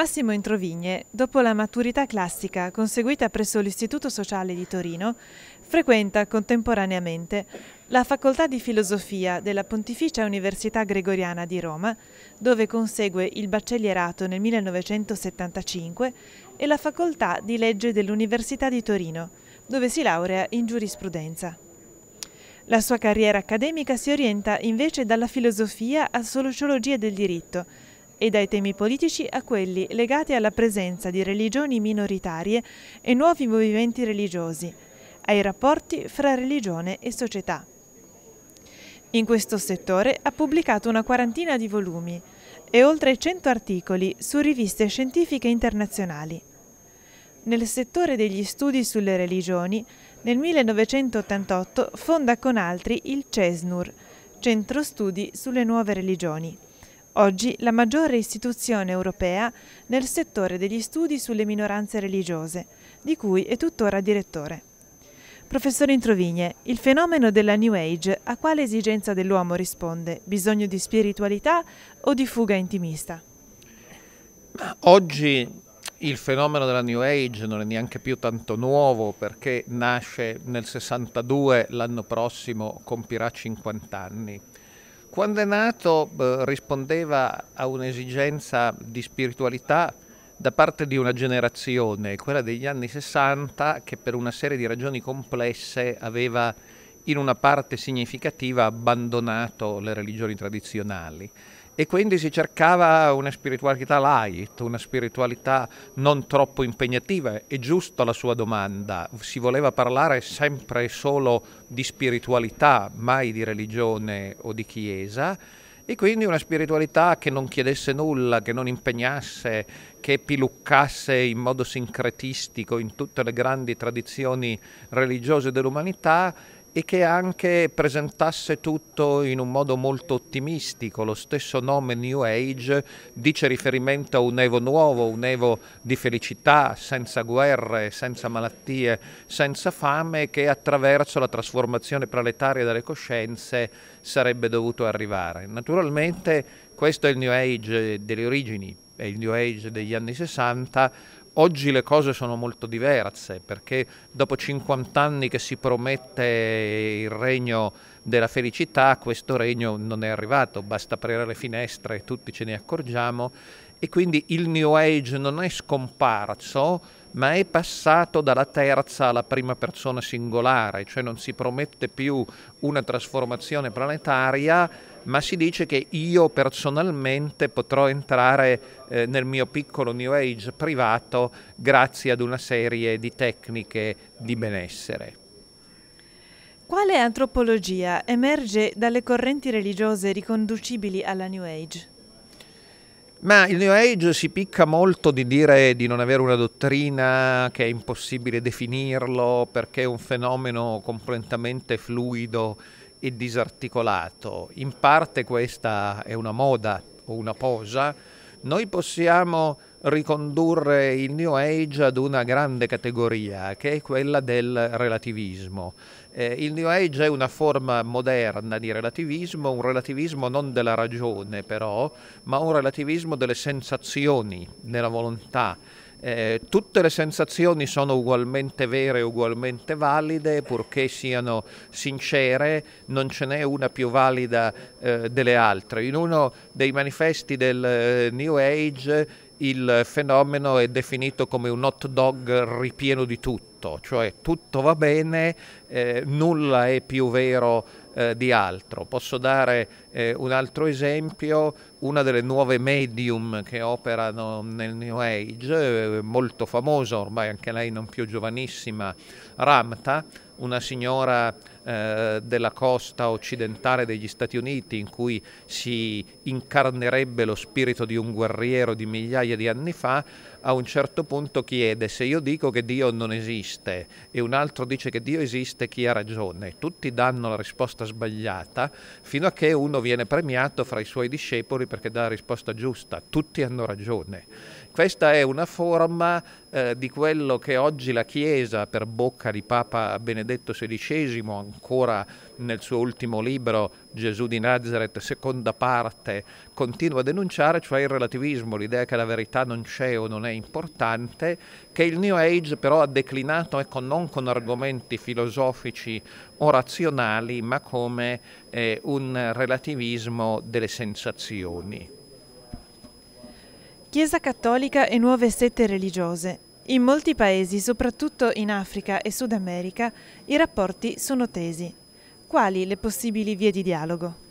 Massimo Introvigne, dopo la maturità classica conseguita presso l'Istituto Sociale di Torino, frequenta contemporaneamente la Facoltà di Filosofia della Pontificia Università Gregoriana di Roma, dove consegue il baccellierato nel 1975, e la Facoltà di Legge dell'Università di Torino, dove si laurea in giurisprudenza. La sua carriera accademica si orienta invece dalla filosofia alla sociologia del diritto, e dai temi politici a quelli legati alla presenza di religioni minoritarie e nuovi movimenti religiosi, ai rapporti fra religione e società. In questo settore ha pubblicato una quarantina di volumi e oltre 100 articoli su riviste scientifiche internazionali. Nel settore degli studi sulle religioni, nel 1988 fonda con altri il CESNUR, Centro Studi sulle Nuove Religioni. Oggi la maggiore istituzione europea nel settore degli studi sulle minoranze religiose, di cui è tuttora direttore. Professore Introvigne, il fenomeno della New Age a quale esigenza dell'uomo risponde? Bisogno di spiritualità o di fuga intimista? Oggi il fenomeno della New Age non è neanche più tanto nuovo perché nasce nel 62, l'anno prossimo compirà 50 anni. Quando è nato rispondeva a un'esigenza di spiritualità da parte di una generazione, quella degli anni 60, che per una serie di ragioni complesse aveva in una parte significativa abbandonato le religioni tradizionali e quindi si cercava una spiritualità light, una spiritualità non troppo impegnativa. È giusto la sua domanda, si voleva parlare sempre e solo di spiritualità, mai di religione o di chiesa. E quindi una spiritualità che non chiedesse nulla, che non impegnasse, che piluccasse in modo sincretistico in tutte le grandi tradizioni religiose dell'umanità e che anche presentasse tutto in un modo molto ottimistico. Lo stesso nome New Age dice riferimento a un Evo nuovo, un Evo di felicità, senza guerre, senza malattie, senza fame, che attraverso la trasformazione proletaria delle coscienze sarebbe dovuto arrivare. Naturalmente questo è il New Age delle origini, è il New Age degli anni 60, Oggi le cose sono molto diverse perché dopo 50 anni che si promette il regno della felicità, questo regno non è arrivato, basta aprire le finestre e tutti ce ne accorgiamo e quindi il New Age non è scomparso, ma è passato dalla terza alla prima persona singolare, cioè non si promette più una trasformazione planetaria, ma si dice che io personalmente potrò entrare eh, nel mio piccolo New Age privato grazie ad una serie di tecniche di benessere. Quale antropologia emerge dalle correnti religiose riconducibili alla New Age? Ma il New Age si picca molto di dire di non avere una dottrina, che è impossibile definirlo perché è un fenomeno completamente fluido e disarticolato. In parte questa è una moda o una posa. Noi possiamo ricondurre il New Age ad una grande categoria che è quella del relativismo. Eh, il New Age è una forma moderna di relativismo, un relativismo non della ragione però, ma un relativismo delle sensazioni, della volontà eh, tutte le sensazioni sono ugualmente vere, ugualmente valide, purché siano sincere, non ce n'è una più valida eh, delle altre. In uno dei manifesti del eh, New Age il fenomeno è definito come un hot dog ripieno di tutto tutto, cioè tutto va bene, eh, nulla è più vero eh, di altro. Posso dare eh, un altro esempio, una delle nuove medium che operano nel New Age, eh, molto famosa ormai, anche lei non più giovanissima, Ramta, una signora eh, della costa occidentale degli Stati Uniti in cui si incarnerebbe lo spirito di un guerriero di migliaia di anni fa, a un certo punto chiede se io dico che Dio non esiste e un altro dice che Dio esiste, chi ha ragione? Tutti danno la risposta sbagliata fino a che uno viene premiato fra i suoi discepoli perché dà la risposta giusta, tutti hanno ragione. Questa è una forma eh, di quello che oggi la Chiesa, per bocca di Papa Benedetto XVI, ancora nel suo ultimo libro Gesù di Nazareth, seconda parte, continua a denunciare, cioè il relativismo, l'idea che la verità non c'è o non è importante, che il New Age però ha declinato ecco, non con argomenti filosofici o razionali, ma come eh, un relativismo delle sensazioni. Chiesa cattolica e nuove sette religiose. In molti paesi, soprattutto in Africa e Sud America, i rapporti sono tesi. Quali le possibili vie di dialogo?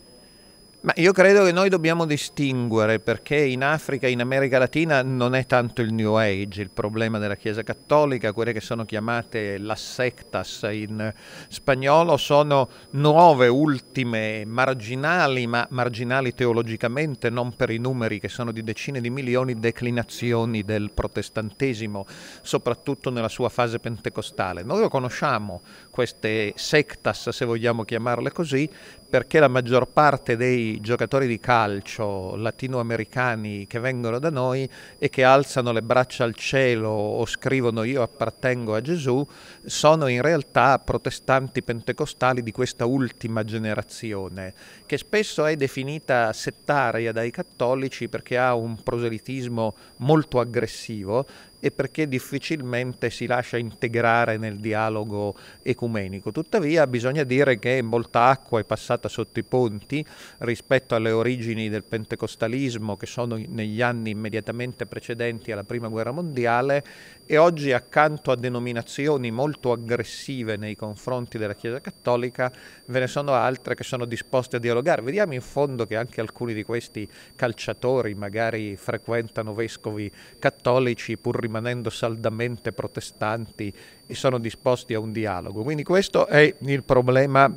Ma io credo che noi dobbiamo distinguere perché in Africa in America Latina non è tanto il New Age il problema della Chiesa Cattolica, quelle che sono chiamate las sectas in spagnolo sono nuove, ultime, marginali, ma marginali teologicamente, non per i numeri che sono di decine di milioni, declinazioni del protestantesimo, soprattutto nella sua fase pentecostale. Noi lo conosciamo queste sectas, se vogliamo chiamarle così, perché la maggior parte dei giocatori di calcio latinoamericani che vengono da noi e che alzano le braccia al cielo o scrivono io appartengo a Gesù, sono in realtà protestanti pentecostali di questa ultima generazione, che spesso è definita settaria dai cattolici perché ha un proselitismo molto aggressivo, e perché difficilmente si lascia integrare nel dialogo ecumenico. Tuttavia bisogna dire che molta acqua è passata sotto i ponti rispetto alle origini del pentecostalismo che sono negli anni immediatamente precedenti alla Prima Guerra Mondiale e oggi accanto a denominazioni molto aggressive nei confronti della Chiesa Cattolica ve ne sono altre che sono disposte a dialogare. Vediamo in fondo che anche alcuni di questi calciatori magari frequentano vescovi cattolici pur rimanendo saldamente protestanti e sono disposti a un dialogo. Quindi questo è il problema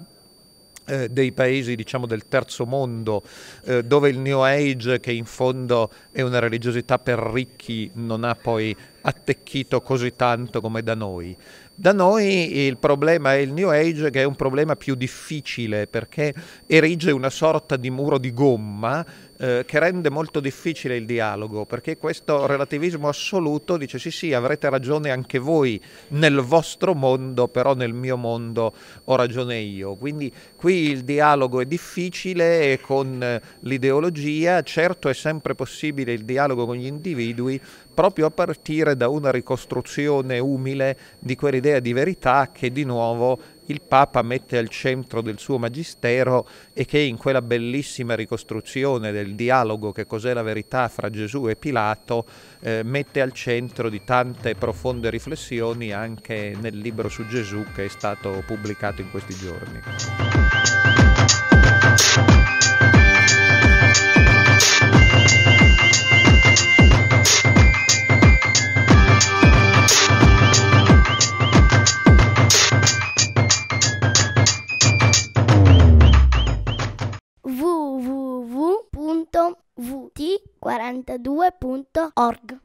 eh, dei paesi diciamo, del terzo mondo eh, dove il New Age che in fondo è una religiosità per ricchi non ha poi attecchito così tanto come da noi. Da noi il problema è il New Age che è un problema più difficile perché erige una sorta di muro di gomma eh, che rende molto difficile il dialogo, perché questo relativismo assoluto dice sì sì avrete ragione anche voi nel vostro mondo, però nel mio mondo ho ragione io. Quindi qui il dialogo è difficile e con eh, l'ideologia, certo è sempre possibile il dialogo con gli individui, proprio a partire da una ricostruzione umile di quell'idea di verità che di nuovo il Papa mette al centro del suo magistero e che in quella bellissima ricostruzione del dialogo che cos'è la verità fra Gesù e Pilato eh, mette al centro di tante profonde riflessioni anche nel libro su Gesù che è stato pubblicato in questi giorni. 92.org.